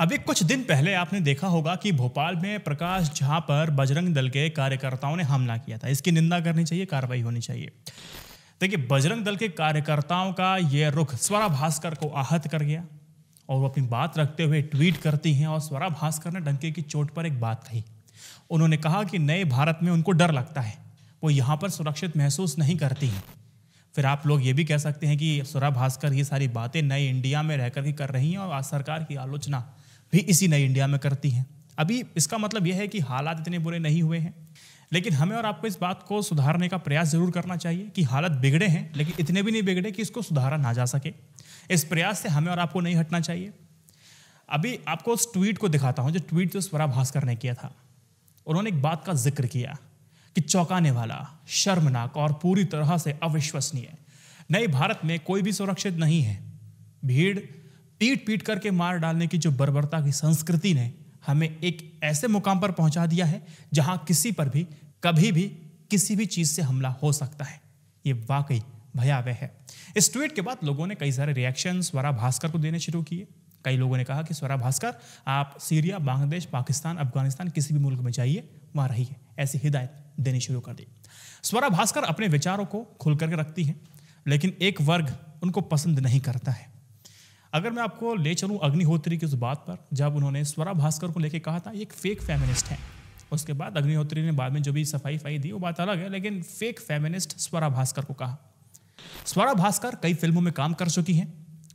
अभी कुछ दिन पहले आपने देखा होगा कि भोपाल में प्रकाश झा पर बजरंग दल के कार्यकर्ताओं ने हमला किया था इसकी निंदा करनी चाहिए कार्रवाई होनी चाहिए देखिए बजरंग दल के कार्यकर्ताओं का यह रुख स्वरा भास्कर को आहत कर गया और वो अपनी बात रखते हुए ट्वीट करती हैं और स्वरा भास्कर ने डंके की चोट पर एक बात कही उन्होंने कहा कि नए भारत में उनको डर लगता है वो यहाँ पर सुरक्षित महसूस नहीं करती हैं फिर आप लोग ये भी कह सकते हैं कि स्वरा भास्कर ये सारी बातें नए इंडिया में रहकर ही कर रही हैं और आज सरकार की आलोचना भी इसी नई इंडिया में करती हैं अभी इसका मतलब यह है कि हालात इतने बुरे नहीं हुए हैं लेकिन हमें और आपको इस बात को सुधारने का प्रयास जरूर करना चाहिए कि हालत बिगड़े हैं लेकिन इतने भी नहीं बिगड़े कि इसको सुधारा ना जा सके इस प्रयास से हमें और आपको नहीं हटना चाहिए अभी आपको उस ट्वीट को दिखाता हूँ जो ट्वीट जो स्वरा भास्कर ने किया था उन्होंने एक बात का जिक्र किया कि चौंकाने वाला शर्मनाक और पूरी तरह से अविश्वसनीय नए भारत में कोई भी सुरक्षित नहीं है भीड़ पीट पीट करके मार डालने की जो बर्बरता की संस्कृति ने हमें एक ऐसे मुकाम पर पहुंचा दिया है जहां किसी पर भी कभी भी किसी भी चीज़ से हमला हो सकता है ये वाकई भयावह है इस ट्वीट के बाद लोगों ने कई सारे रिएक्शन स्वरा भास्कर को देने शुरू किए कई लोगों ने कहा कि स्वरा भास्कर आप सीरिया बांग्लादेश पाकिस्तान अफगानिस्तान किसी भी मुल्क में जाइए वहाँ रहिए ऐसी हिदायत देनी शुरू कर दी स्वरा भास्कर अपने विचारों को खुल करके रखती है लेकिन एक वर्ग उनको पसंद नहीं करता है अगर मैं आपको ले चलूँ अग्निहोत्री की उस बात पर जब उन्होंने स्वरा भास्कर को लेकर कहा था एक फेक फेमिनिस्ट है उसके बाद अग्निहोत्री ने बाद में जो भी सफाई फाई दी वो बात अलग है लेकिन फेक फेमिनिस्ट स्वरा भास्कर को कहा स्वरा भास्कर कई फिल्मों में काम कर चुकी हैं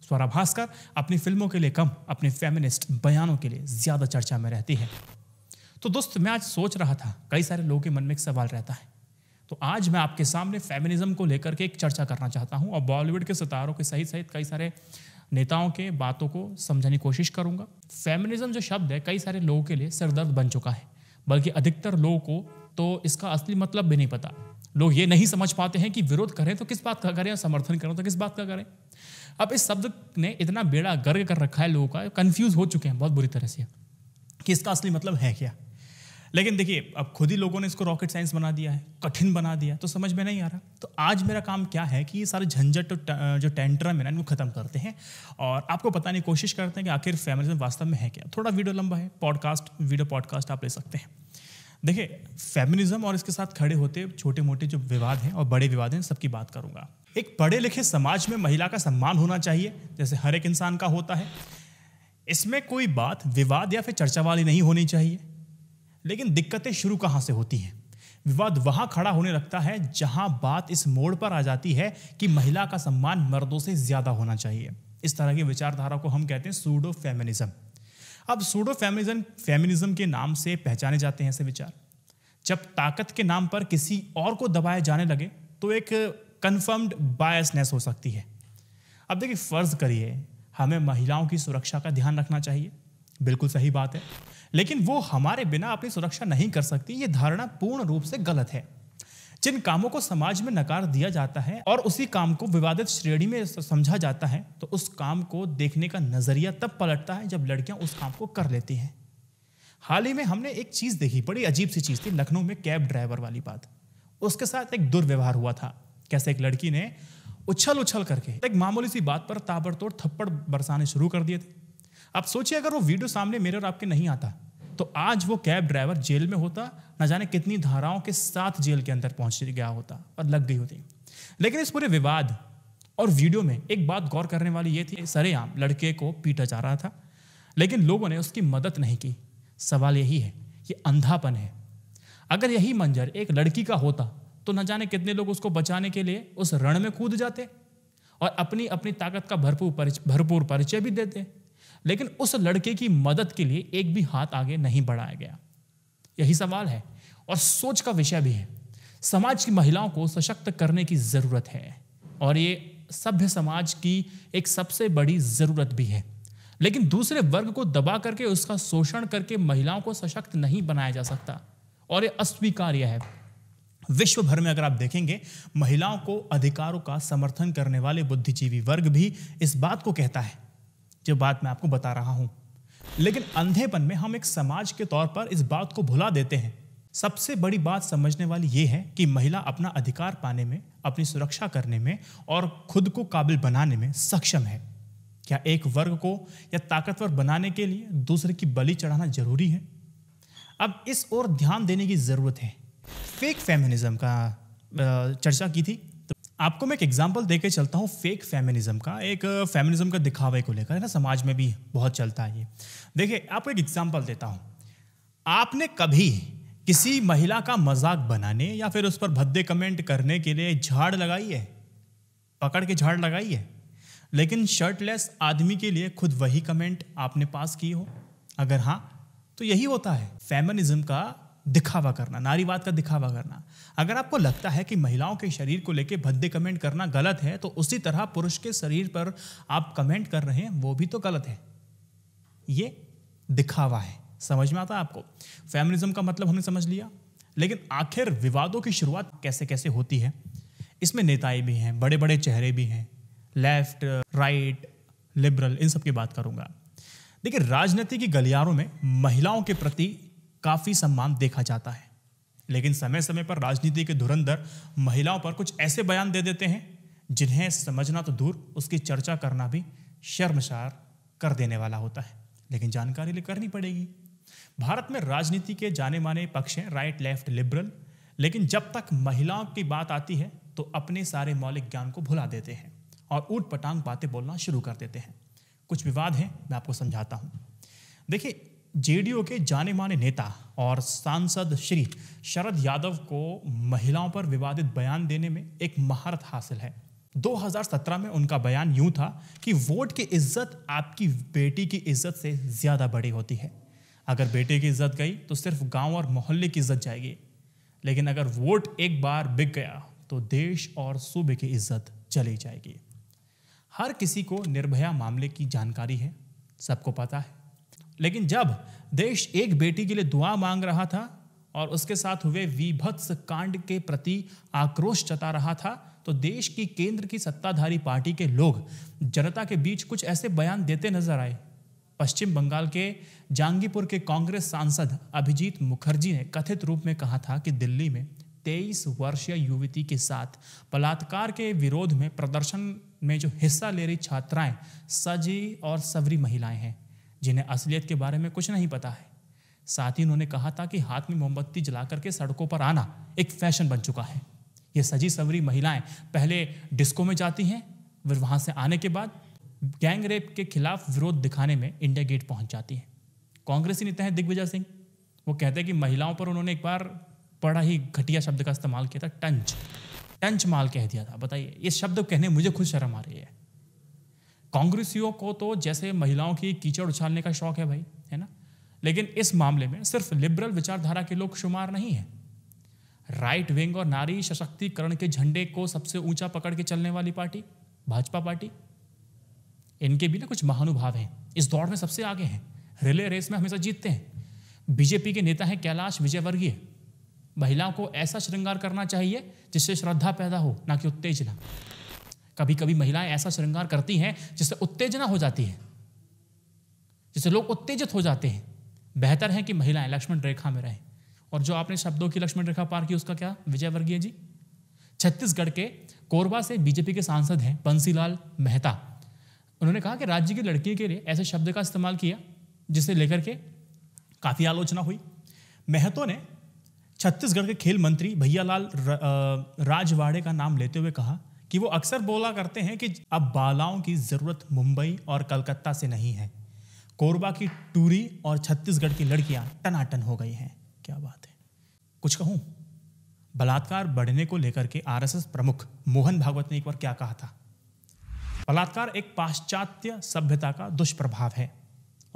स्वरा भास्कर अपनी फिल्मों के लिए कम अपने फेमिनिस्ट बयानों के लिए ज़्यादा चर्चा में रहती है तो दोस्त मैं आज सोच रहा था कई सारे लोगों के मन में एक सवाल रहता है तो आज मैं आपके सामने फेमिनिज्म को लेकर के एक चर्चा करना चाहता हूँ और बॉलीवुड के सितारों के सहित सहित कई सारे नेताओं के बातों को समझाने की कोशिश करूंगा फेमिनिज्म जो शब्द है कई सारे लोगों के लिए सरदर्द बन चुका है बल्कि अधिकतर लोगों को तो इसका असली मतलब भी नहीं पता लोग ये नहीं समझ पाते हैं कि विरोध करें तो किस बात का करें और समर्थन करें तो किस बात का करें अब इस शब्द ने इतना बेड़ा गर्ग कर रखा है लोगों का कन्फ्यूज हो चुके हैं बहुत बुरी तरह से कि इसका असली मतलब है क्या लेकिन देखिए अब खुद ही लोगों ने इसको रॉकेट साइंस बना दिया है कठिन बना दिया तो समझ में नहीं आ रहा तो आज मेरा काम क्या है कि ये सारे झंझट जो टेंट्रम है ना इनको खत्म करते हैं और आपको बताने की कोशिश करते हैं कि आखिर फेमिनिज्म वास्तव में है क्या थोड़ा वीडियो लंबा है पॉडकास्ट वीडियो पॉडकास्ट आप ले सकते हैं देखिए फेमिनिज्म और इसके साथ खड़े होते छोटे मोटे जो विवाद हैं और बड़े विवाद हैं सबकी बात करूंगा एक पढ़े लिखे समाज में महिला का सम्मान होना चाहिए जैसे हर एक इंसान का होता है इसमें कोई बात विवाद या फिर चर्चा वाली नहीं होनी चाहिए लेकिन दिक्कतें शुरू कहाँ से होती हैं विवाद वहां खड़ा होने लगता है जहां बात इस मोड़ पर आ जाती है कि महिला का सम्मान मर्दों से ज्यादा होना चाहिए इस तरह की विचारधारा को हम कहते हैं सूडो फेमिनिज्म अब सूडो फेमिनिज्म फेमिनिज्म के नाम से पहचाने जाते हैं ऐसे विचार जब ताकत के नाम पर किसी और को दबाए जाने लगे तो एक कन्फर्म्ड बायसनेस हो सकती है अब देखिए फ़र्ज़ करिए हमें महिलाओं की सुरक्षा का ध्यान रखना चाहिए बिल्कुल सही बात है लेकिन वो हमारे बिना अपनी सुरक्षा नहीं कर सकती ये धारणा पूर्ण रूप से गलत है जिन कामों को समाज में नकार दिया जाता है और उसी काम को विवादित श्रेणी में समझा जाता है तो उस काम को देखने का नज़रिया तब पलटता है जब लड़कियां उस काम को कर लेती हैं हाल ही में हमने एक चीज़ देखी बड़ी अजीब सी चीज़ थी लखनऊ में कैब ड्राइवर वाली बात उसके साथ एक दुर्व्यवहार हुआ था कैसे एक लड़की ने उछल उछल करके एक मामूली सी बात पर ताबड़तोड़ थप्पड़ बरसाने शुरू कर दिए थे आप सोचिए अगर वो वीडियो सामने मेरे और आपके नहीं आता तो आज वो कैब ड्राइवर जेल में होता ना जाने कितनी धाराओं के साथ जेल के अंदर पहुंच गया होता और लग गई होती लेकिन इस पूरे विवाद और वीडियो में एक बात गौर करने वाली ये थी सरेआम लड़के को पीटा जा रहा था लेकिन लोगों ने उसकी मदद नहीं की सवाल यही है कि अंधापन है अगर यही मंजर एक लड़की का होता तो न जाने कितने लोग उसको बचाने के लिए उस रण में कूद जाते और अपनी अपनी ताकत का भरपूर भरपूर परिचय भी देते लेकिन उस लड़के की मदद के लिए एक भी हाथ आगे नहीं बढ़ाया गया यही सवाल है और सोच का विषय भी है समाज की महिलाओं को सशक्त करने की ज़रूरत है और ये सभ्य समाज की एक सबसे बड़ी ज़रूरत भी है लेकिन दूसरे वर्ग को दबा करके उसका शोषण करके महिलाओं को सशक्त नहीं बनाया जा सकता और ये अस्वीकार्य है विश्व भर में अगर आप देखेंगे महिलाओं को अधिकारों का समर्थन करने वाले बुद्धिजीवी वर्ग भी इस बात को कहता है जो बात मैं आपको बता रहा हूँ लेकिन अंधेपन में हम एक समाज के तौर पर इस बात को भुला देते हैं सबसे बड़ी बात समझने वाली ये है कि महिला अपना अधिकार पाने में अपनी सुरक्षा करने में और खुद को काबिल बनाने में सक्षम है क्या एक वर्ग को या ताकतवर बनाने के लिए दूसरे की बलि चढ़ाना जरूरी है अब इस ओर ध्यान देने की ज़रूरत है फेक फेमिनिज्म का चर्चा की थी आपको मैं एक एग्जाम्पल देकर चलता हूँ फेक फेमिनिज्म का एक फेमिनिज्म का दिखावे को लेकर है ना समाज में भी बहुत चलता है ये देखिए आपको एक एग्जाम्पल देता हूँ आपने कभी किसी महिला का मजाक बनाने या फिर उस पर भद्दे कमेंट करने के लिए झाड़ लगाई है पकड़ के झाड़ लगाई है लेकिन शर्टलेस आदमी के लिए खुद वही कमेंट आपने पास की हो अगर हाँ तो यही होता है फेमनिज्म का दिखावा करना नारीवाद का दिखावा करना अगर आपको लगता है कि महिलाओं के शरीर को लेके भद्दे कमेंट करना गलत है तो उसी तरह पुरुष के शरीर पर आप कमेंट कर रहे हैं वो भी तो गलत है ये दिखावा है समझ में आता है आपको फेमिनिज्म का मतलब हमने समझ लिया लेकिन आखिर विवादों की शुरुआत कैसे कैसे होती है इसमें नेताएं भी हैं बड़े बड़े चेहरे भी हैं लेफ्ट राइट लिबरल इन सब की बात करूंगा देखिए राजनीति की गलियारों में महिलाओं के प्रति काफ़ी सम्मान देखा जाता है लेकिन समय समय पर राजनीति के धुरंधर महिलाओं पर कुछ ऐसे बयान दे देते हैं जिन्हें समझना तो दूर उसकी चर्चा करना भी शर्मशार कर देने वाला होता है लेकिन जानकारी ले करनी पड़ेगी भारत में राजनीति के जाने माने पक्ष हैं राइट लेफ्ट लिबरल लेकिन जब तक महिलाओं की बात आती है तो अपने सारे मौलिक ज्ञान को भुला देते हैं और ऊट पटांग बातें बोलना शुरू कर देते हैं कुछ विवाद हैं मैं आपको समझाता हूँ देखिए जेडीयू के जाने माने नेता और सांसद श्री शरद यादव को महिलाओं पर विवादित बयान देने में एक महारत हासिल है 2017 में उनका बयान यूं था कि वोट की इज्जत आपकी बेटी की इज्जत से ज्यादा बड़ी होती है अगर बेटे की इज्जत गई तो सिर्फ गांव और मोहल्ले की इज्जत जाएगी लेकिन अगर वोट एक बार बिक गया तो देश और सूबे की इज्जत चली जाएगी हर किसी को निर्भया मामले की जानकारी है सबको पता है लेकिन जब देश एक बेटी के लिए दुआ मांग रहा था और उसके साथ हुए विभत्स कांड के प्रति आक्रोश जता रहा था तो देश की केंद्र की सत्ताधारी पार्टी के लोग जनता के बीच कुछ ऐसे बयान देते नजर आए पश्चिम बंगाल के जांगीपुर के कांग्रेस सांसद अभिजीत मुखर्जी ने कथित रूप में कहा था कि दिल्ली में 23 वर्षीय युवती के साथ बलात्कार के विरोध में प्रदर्शन में जो हिस्सा ले रही छात्राएं सजी और सबरी महिलाएं हैं जिन्हें असलियत के बारे में कुछ नहीं पता है साथ ही उन्होंने कहा था कि हाथ में मोमबत्ती जला करके सड़कों पर आना एक फैशन बन चुका है ये सजी सवरी महिलाएं पहले डिस्को में जाती हैं फिर वहाँ से आने के बाद गैंग रेप के खिलाफ विरोध दिखाने में इंडिया गेट पहुँच जाती हैं कांग्रेसी नेता हैं दिग्विजय सिंह वो कहते हैं कि महिलाओं पर उन्होंने एक बार बड़ा ही घटिया शब्द का इस्तेमाल किया था टंच टंच माल कह दिया था बताइए ये शब्द कहने मुझे खुद शर्म आ रही है कांग्रेसियों को तो जैसे महिलाओं की कीचड़ उछालने का शौक है भाई है ना लेकिन इस मामले में सिर्फ लिबरल विचारधारा के लोग शुमार नहीं है राइट विंग और नारी सशक्तिकरण के झंडे को सबसे ऊंचा पकड़ के चलने वाली पार्टी भाजपा पार्टी इनके भी ना कुछ महानुभाव हैं इस दौड़ में सबसे आगे हैं रिले रेस में हमेशा जीतते हैं बीजेपी के नेता हैं कैलाश विजयवर्गीय महिलाओं को ऐसा श्रृंगार करना चाहिए जिससे श्रद्धा पैदा हो ना कि उत्तेजना कभी कभी महिलाएं ऐसा श्रृंगार करती हैं जिससे उत्तेजना हो जाती है जिससे लोग उत्तेजित हो जाते हैं बेहतर है कि महिलाएं लक्ष्मण रेखा में रहें और जो आपने शब्दों की लक्ष्मण रेखा पार की उसका क्या विजय वर्गीय जी छत्तीसगढ़ के कोरबा से बीजेपी के सांसद हैं बंसीलाल मेहता उन्होंने कहा कि राज्य की लड़की के लिए ऐसे शब्द का इस्तेमाल किया जिसे लेकर के काफ़ी आलोचना हुई महतो ने छत्तीसगढ़ के खेल मंत्री भैयालाल राजवाड़े का नाम लेते हुए कहा कि वो अक्सर बोला करते हैं कि अब बालाओं की ज़रूरत मुंबई और कलकत्ता से नहीं है कोरबा की टूरी और छत्तीसगढ़ की लड़कियां टनाटन हो गई हैं क्या बात है कुछ कहूं बलात्कार बढ़ने को लेकर के आरएसएस प्रमुख मोहन भागवत ने एक बार क्या कहा था बलात्कार एक पाश्चात्य सभ्यता का दुष्प्रभाव है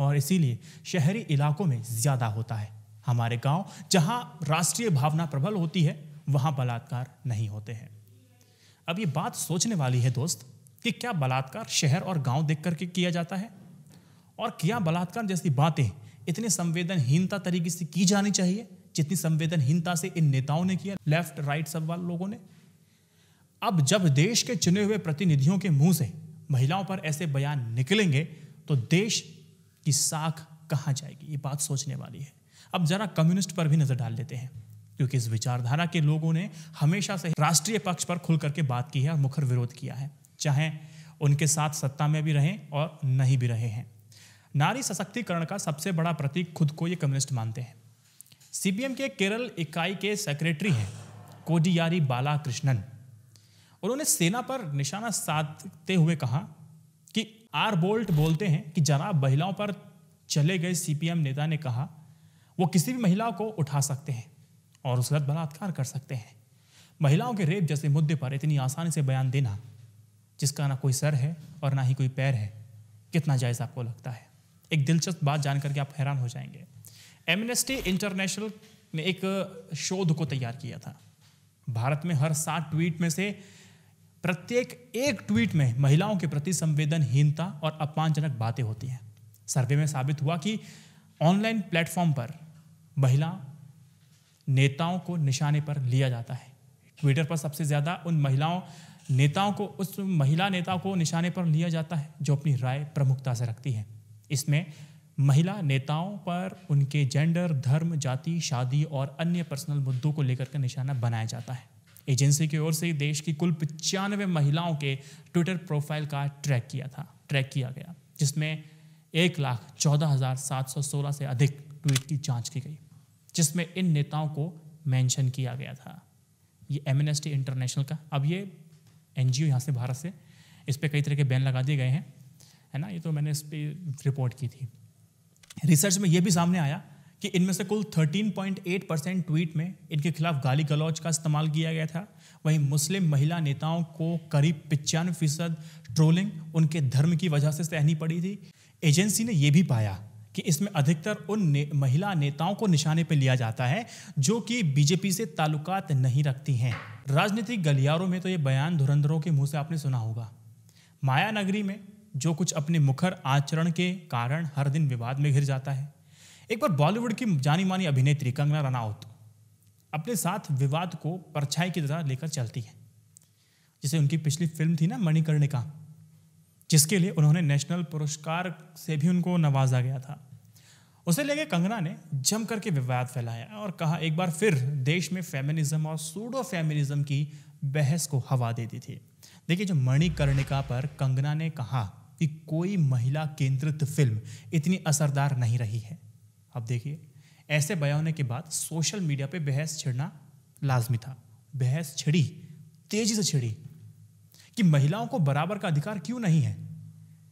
और इसीलिए शहरी इलाकों में ज़्यादा होता है हमारे गांव जहां राष्ट्रीय भावना प्रबल होती है वहां बलात्कार नहीं होते हैं अब ये बात सोचने वाली है दोस्त कि क्या बलात्कार शहर और गांव देख करके किया जाता है और क्या बलात्कार जैसी बातें इतनी संवेदनहीनता तरीके से की जानी चाहिए जितनी संवेदनहीनता से इन नेताओं ने किया लेफ्ट राइट सब वाले लोगों ने अब जब देश के चुने हुए प्रतिनिधियों के मुंह से महिलाओं पर ऐसे बयान निकलेंगे तो देश की साख कहाँ जाएगी ये बात सोचने वाली है अब जरा कम्युनिस्ट पर भी नजर डाल लेते हैं क्योंकि इस विचारधारा के लोगों ने हमेशा से राष्ट्रीय पक्ष पर खुल करके बात की है और मुखर विरोध किया है चाहे उनके साथ सत्ता में भी रहें और नहीं भी रहे हैं नारी सशक्तिकरण का सबसे बड़ा प्रतीक खुद को ये कम्युनिस्ट मानते हैं सीपीएम के केरल इकाई के सेक्रेटरी हैं कोडियारी बालाकृष्णन उन्होंने सेना पर निशाना साधते हुए कहा कि आर बोल्ट बोलते हैं कि जनाब महिलाओं पर चले गए सीपीएम नेता ने कहा वो किसी भी महिला को उठा सकते हैं और उस साथ बलात्कार कर सकते हैं महिलाओं के रेप जैसे मुद्दे पर इतनी आसानी से बयान देना जिसका ना कोई सर है और ना ही कोई पैर है कितना जायज़ आपको लगता है एक दिलचस्प बात जानकर के आप हैरान हो जाएंगे एमनेस्टी इंटरनेशनल ने एक शोध को तैयार किया था भारत में हर सात ट्वीट में से प्रत्येक एक ट्वीट में महिलाओं के प्रति संवेदनहीनता और अपमानजनक बातें होती हैं सर्वे में साबित हुआ कि ऑनलाइन प्लेटफॉर्म पर महिला नेताओं को निशाने पर लिया जाता है ट्विटर पर सबसे ज़्यादा उन महिलाओं नेताओं को उस महिला नेताओं को निशाने पर लिया जाता है जो अपनी राय प्रमुखता से रखती है इसमें महिला नेताओं पर उनके जेंडर धर्म जाति शादी और अन्य पर्सनल मुद्दों को लेकर के निशाना बनाया जाता है एजेंसी की ओर से देश की कुल पचानवे महिलाओं के ट्विटर प्रोफाइल का ट्रैक किया था ट्रैक किया गया जिसमें एक लाख चौदह हज़ार सात सौ सोलह से अधिक ट्वीट की जांच की गई जिसमें इन नेताओं को मेंशन किया गया था ये एमनेस्टी इंटरनेशनल का अब ये एन जी यहाँ से भारत से इस पर कई तरह के बैन लगा दिए गए हैं है ना ये तो मैंने इस पर रिपोर्ट की थी रिसर्च में ये भी सामने आया कि इनमें से कुल 13.8 परसेंट ट्वीट में इनके खिलाफ गाली गलौज का इस्तेमाल किया गया था वहीं मुस्लिम महिला नेताओं को करीब पचानवे फीसद ट्रोलिंग उनके धर्म की वजह से सहनी पड़ी थी एजेंसी ने यह भी पाया कि इसमें अधिकतर उन ने, महिला नेताओं को निशाने पर लिया जाता है जो कि बीजेपी से ताल्लुकात नहीं रखती हैं राजनीतिक गलियारों में तो ये बयान धुरंधरों के मुंह से आपने सुना होगा माया नगरी में जो कुछ अपने मुखर आचरण के कारण हर दिन विवाद में घिर जाता है एक बार बॉलीवुड की जानी मानी अभिनेत्री कंगना रनावत अपने साथ विवाद को परछाई की तरह लेकर चलती है जिसे उनकी पिछली फिल्म थी ना मणिकर्णिका जिसके लिए उन्होंने नेशनल पुरस्कार से भी उनको नवाजा गया था उसे लेके कंगना ने जम करके विवाद फैलाया और कहा एक बार फिर देश में फेमिनिज्म और सूडो फेमिनिज्म की बहस को हवा दे दी थी देखिए जो मणिकर्णिका पर कंगना ने कहा कि कोई महिला केंद्रित फिल्म इतनी असरदार नहीं रही है अब देखिए ऐसे होने के बाद सोशल मीडिया पे बहस छिड़ना लाजमी था बहस छिड़ी तेजी से छिड़ी कि महिलाओं को बराबर का अधिकार क्यों नहीं है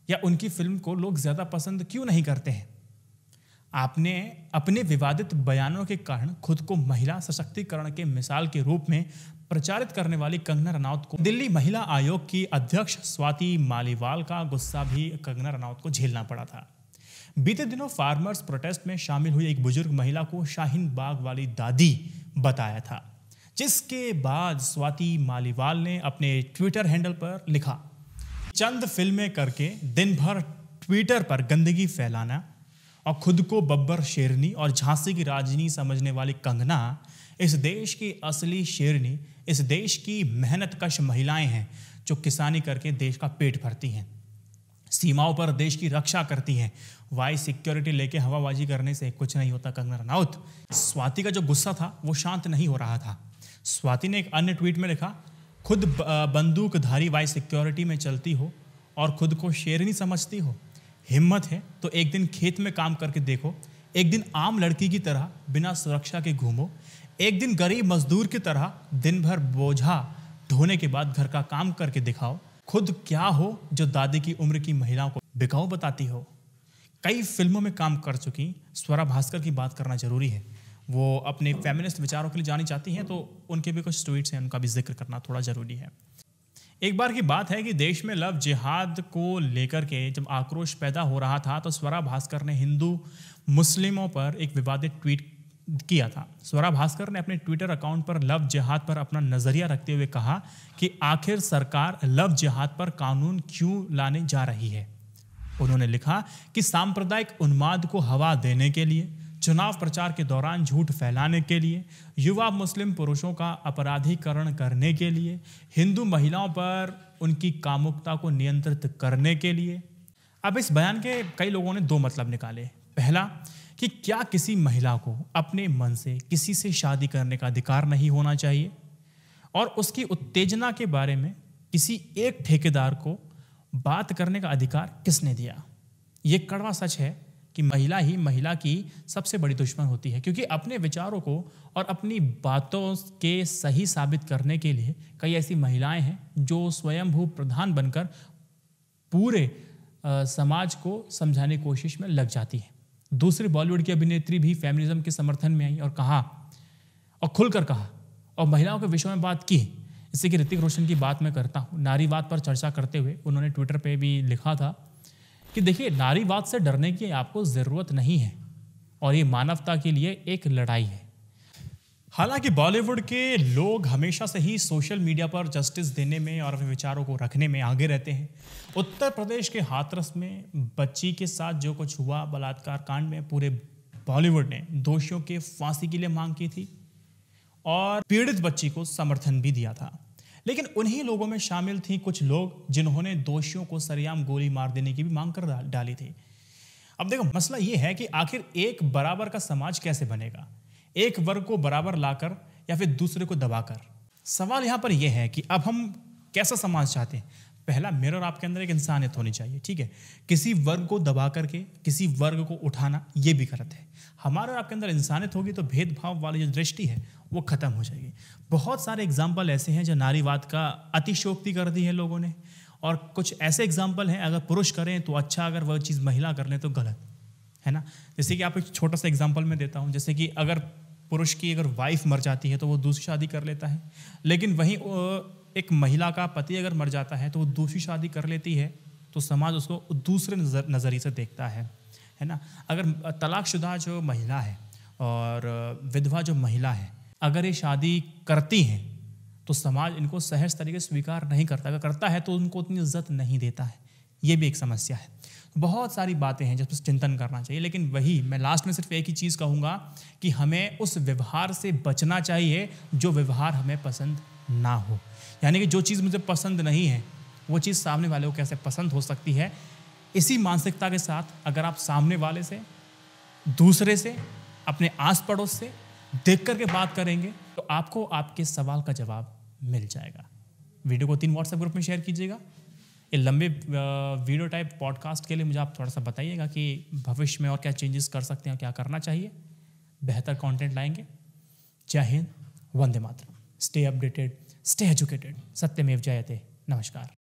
या उनकी फिल्म को लोग ज़्यादा पसंद क्यों नहीं करते हैं आपने अपने विवादित बयानों के कारण खुद को महिला सशक्तिकरण के मिसाल के रूप में प्रचारित करने वाली कंगना रनौत को दिल्ली महिला आयोग की अध्यक्ष स्वाति मालीवाल का गुस्सा भी कंगना रनौत को झेलना पड़ा था बीते दिनों फार्मर्स प्रोटेस्ट में शामिल हुई एक बुजुर्ग महिला को शाहीन बाग वाली दादी बताया था जिसके बाद स्वाति मालीवाल ने अपने ट्विटर हैंडल पर लिखा चंद फिल्में करके दिन भर ट्विटर पर गंदगी फैलाना और खुद को बब्बर शेरनी और झांसी की राजनी समझने वाली कंगना इस देश की असली शेरनी इस देश की मेहनत कश महिलाएं हैं जो किसानी करके देश का पेट भरती हैं सीमाओं पर देश की रक्षा करती हैं वाई सिक्योरिटी लेके हवाबाजी करने से कुछ नहीं होता कंगना रनौत स्वाति का जो गुस्सा था वो शांत नहीं हो रहा था स्वाति ने एक अन्य ट्वीट में लिखा खुद बंदूकधारी वाई सिक्योरिटी में चलती हो और खुद को शेरनी समझती हो हिम्मत है तो एक दिन खेत में काम करके देखो एक दिन आम लड़की की तरह बिना सुरक्षा के घूमो एक दिन गरीब मजदूर की तरह दिन भर बोझा ढोने के बाद घर का काम करके दिखाओ खुद क्या हो जो दादी की उम्र की महिलाओं को बिकाऊ बताती हो कई फिल्मों में काम कर चुकी स्वरा भास्कर की बात करना जरूरी है वो अपने फेमिनिस्ट विचारों के लिए जानी चाहती हैं तो उनके भी कुछ ट्वीट्स हैं उनका भी जिक्र करना थोड़ा ज़रूरी है एक बार की बात है कि देश में लव जिहाद को लेकर के जब आक्रोश पैदा हो रहा था तो स्वरा भास्कर ने हिंदू मुस्लिमों पर एक विवादित ट्वीट किया था स्वरा भास्कर ने अपने ट्विटर अकाउंट पर लव जिहाद पर अपना नज़रिया रखते हुए कहा कि आखिर सरकार लव जिहाद पर कानून क्यों लाने जा रही है उन्होंने लिखा कि सांप्रदायिक उन्माद को हवा देने के लिए चुनाव प्रचार के दौरान झूठ फैलाने के लिए युवा मुस्लिम पुरुषों का अपराधीकरण करने के लिए हिंदू महिलाओं पर उनकी कामुकता को नियंत्रित करने के लिए अब इस बयान के कई लोगों ने दो मतलब निकाले पहला कि क्या किसी महिला को अपने मन से किसी से शादी करने का अधिकार नहीं होना चाहिए और उसकी उत्तेजना के बारे में किसी एक ठेकेदार को बात करने का अधिकार किसने दिया ये कड़वा सच है कि महिला ही महिला की सबसे बड़ी दुश्मन होती है क्योंकि अपने विचारों को और अपनी बातों के सही साबित करने के लिए कई ऐसी महिलाएं हैं जो स्वयंभू प्रधान बनकर पूरे समाज को समझाने की कोशिश में लग जाती हैं दूसरी बॉलीवुड की अभिनेत्री भी फेमिनिज्म के समर्थन में आई और कहा और खुलकर कहा और महिलाओं के विषय में बात की इससे कि ऋतिक रोशन की बात मैं करता हूँ नारीवाद पर चर्चा करते हुए उन्होंने ट्विटर पर भी लिखा था कि देखिए नारीवाद से डरने की आपको ज़रूरत नहीं है और ये मानवता के लिए एक लड़ाई है हालांकि बॉलीवुड के लोग हमेशा से ही सोशल मीडिया पर जस्टिस देने में और अपने विचारों को रखने में आगे रहते हैं उत्तर प्रदेश के हाथरस में बच्ची के साथ जो कुछ हुआ बलात्कार कांड में पूरे बॉलीवुड ने दोषियों के फांसी के लिए मांग की थी और पीड़ित बच्ची को समर्थन भी दिया था लेकिन उन्हीं लोगों में शामिल थी कुछ लोग जिन्होंने दोषियों को सरेआम गोली मार देने की भी मांग कर डाली थी अब देखो मसला यह है कि आखिर एक बराबर का समाज कैसे बनेगा एक वर्ग को बराबर लाकर या फिर दूसरे को दबाकर सवाल यहां पर यह है कि अब हम कैसा समाज चाहते हैं पहला मिरर आपके अंदर एक इंसानियत होनी चाहिए ठीक है किसी वर्ग को दबा करके किसी वर्ग को उठाना ये भी गलत है हमारे और आपके अंदर इंसानियत होगी तो भेदभाव वाली जो दृष्टि है वो ख़त्म हो जाएगी बहुत सारे एग्जाम्पल ऐसे हैं जो नारीवाद का अतिशोक्ति कर दी है लोगों ने और कुछ ऐसे एग्जाम्पल हैं अगर पुरुष करें तो अच्छा अगर वह चीज़ महिला कर लें तो गलत है ना जैसे कि आप एक छोटा सा एग्जाम्पल मैं देता हूँ जैसे कि अगर पुरुष की अगर वाइफ मर जाती है तो वो दूसरी शादी कर लेता है लेकिन वहीं एक महिला का पति अगर मर जाता है तो वो दूसरी शादी कर लेती है तो समाज उसको दूसरे नज़र नज़रिए से देखता है है ना अगर तलाकशुदा जो महिला है और विधवा जो महिला है अगर ये शादी करती हैं तो समाज इनको सहज तरीके स्वीकार नहीं करता अगर करता है तो उनको उतनी इज्जत नहीं देता है ये भी एक समस्या है बहुत सारी बातें हैं जिस पर चिंतन करना चाहिए लेकिन वही मैं लास्ट में सिर्फ एक ही चीज़ कहूँगा कि हमें उस व्यवहार से बचना चाहिए जो व्यवहार हमें पसंद ना हो यानी कि जो चीज़ मुझे पसंद नहीं है वो चीज़ सामने वाले को कैसे पसंद हो सकती है इसी मानसिकता के साथ अगर आप सामने वाले से दूसरे से अपने आस पड़ोस से देख करके बात करेंगे तो आपको आपके सवाल का जवाब मिल जाएगा वीडियो को तीन व्हाट्सएप ग्रुप में शेयर कीजिएगा ये लंबे वीडियो टाइप पॉडकास्ट के लिए मुझे आप थोड़ा सा बताइएगा कि भविष्य में और क्या चेंजेस कर सकते हैं क्या करना चाहिए बेहतर कंटेंट लाएंगे जय हिंद वंदे मातरम स्टे अपडेटेड स्टे एजुकेटेड सत्यमेव जयते नमस्कार